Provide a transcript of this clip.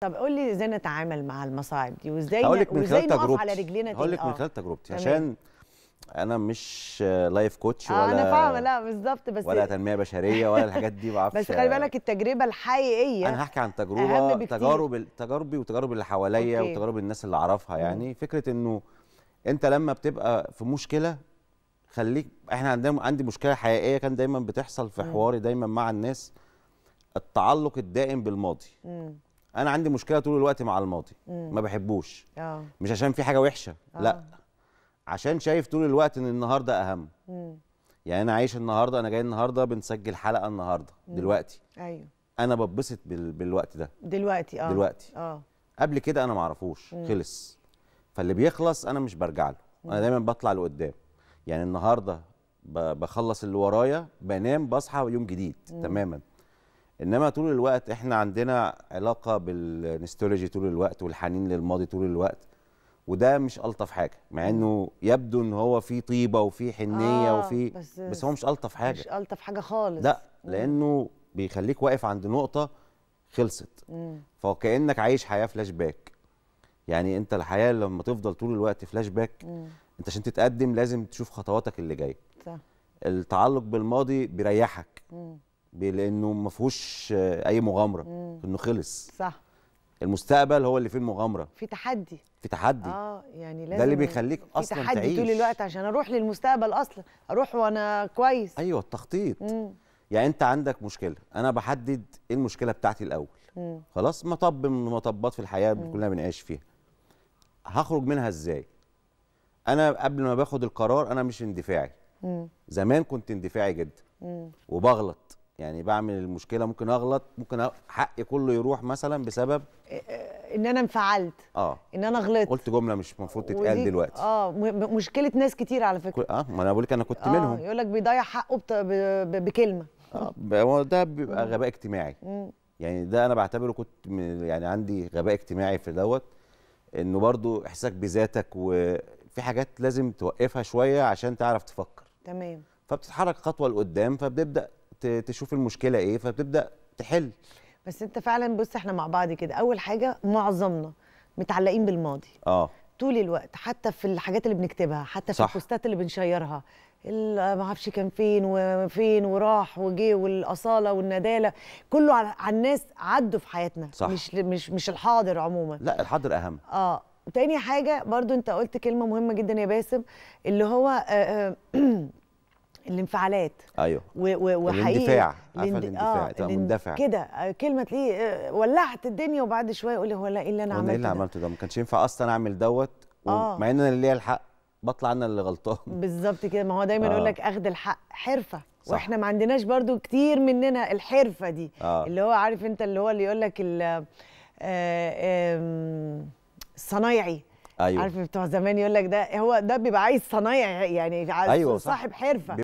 طب قول لي ازاي نتعامل مع المصاعب دي وازاي وازاي لك من خلال تجربتي على رجلينا هقول لك من آه. خلال تجربتي عشان انا مش لايف كوتش ولا آه انا فاهمه لا بالظبط بس ولا تنميه بشريه ولا الحاجات دي ما بس خلي بالك التجربه الحقيقيه انا هحكي عن تجربه تجارب تجاربي وتجارب اللي حواليا وتجارب الناس اللي اعرفها يعني مم. فكره انه انت لما بتبقى في مشكله خليك احنا عندنا عندي مشكله حقيقيه كان دايما بتحصل في حواري دايما مع الناس التعلق الدائم بالماضي مم. انا عندي مشكله طول الوقت مع الماضي مم. ما بحبوش اه مش عشان في حاجه وحشه أوه. لا عشان شايف طول الوقت ان النهارده اهم مم. يعني انا عايش النهارده انا جاي النهارده بنسجل حلقه النهارده مم. دلوقتي ايوه انا ببسط بال... بالوقت ده دلوقتي اه دلوقتي اه قبل كده انا ما اعرفوش خلص فاللي بيخلص انا مش برجع له مم. انا دايما بطلع لقدام يعني النهارده ب... بخلص اللي ورايا بنام بصحى يوم جديد مم. تماما انما طول الوقت احنا عندنا علاقه بالنستولوجي طول الوقت والحنين للماضي طول الوقت وده مش الطف حاجه مع انه يبدو ان هو في طيبه وفي حنيه آه وفي بس, بس هو مش الطف حاجه مش الطف حاجه خالص لا لانه بيخليك واقف عند نقطه خلصت فكانك عايش حياه فلاش باك يعني انت الحياه لما تفضل طول الوقت فلاش باك مم. انت عشان تتقدم لازم تشوف خطواتك اللي جايه التعلق بالماضي بيريحك مم. لانه ما فيهوش اي مغامره مم. انه خلص صح المستقبل هو اللي فيه المغامره في تحدي في تحدي اه يعني لازم ده اللي بيخليك اصلا تحدي تعيش طول الوقت عشان اروح للمستقبل اصلا اروح وانا كويس ايوه التخطيط مم. يعني انت عندك مشكله انا بحدد ايه المشكله بتاعتي الاول مم. خلاص مطب من مطبات في الحياه مم. كلنا بنعيش فيها هخرج منها ازاي انا قبل ما باخد القرار انا مش اندفاعي مم. زمان كنت اندفاعي جدا مم. وبغلط يعني بعمل المشكله ممكن اغلط ممكن حقي كله يروح مثلا بسبب ان انا انفعلت اه ان انا غلطت قلت جمله مش المفروض تتقال دلوقتي اه مشكله ناس كتير على فكره اه ما انا بقول لك انا كنت آه منهم يقول لك بيضيع حقه بت... ب... ب... بكلمه اه ده بيبقى غباء اجتماعي مم. يعني ده انا بعتبره كنت من يعني عندي غباء اجتماعي في دوت انه برضو احساسك بذاتك وفي حاجات لازم توقفها شويه عشان تعرف تفكر تمام فبتتحرك خطوه لقدام فبتبدا تشوف المشكله ايه فبتبدا تحل بس انت فعلا بص احنا مع بعض كده اول حاجه معظمنا متعلقين بالماضي اه طول الوقت حتى في الحاجات اللي بنكتبها حتى في صح. البوستات اللي بنشيرها ما اعرفش كان فين وفين وراح وجي والاصاله والنداله كله على الناس عدوا في حياتنا صح. مش مش مش الحاضر عموما لا الحاضر اهم اه تاني حاجه برضو انت قلت كلمه مهمه جدا يا باسم اللي هو آه آه الانفعالات ايوه وحقيقي الاندفاع عارفه آه، الاندفاع آه مندفع كده كلمه تلاقيه آه، ولعت الدنيا وبعد شويه يقول لي هو لا ايه اللي انا عملته ايه اللي عملته ده ما كانش ينفع اصلا اعمل دوت ومع آه. مع ان انا ليا الحق بطلع انا اللي غلطان بالظبط كده ما هو دايما آه. يقول لك اخذ الحق حرفه صح. واحنا ما عندناش برضو كتير مننا الحرفه دي آه. اللي هو عارف انت اللي هو اللي يقول لك الصنايعي ايوه عارف بتوع زمان يقول لك ده هو ده بيبقى عايز صنايعي يعني عايز أيوة صاحب صح. حرفه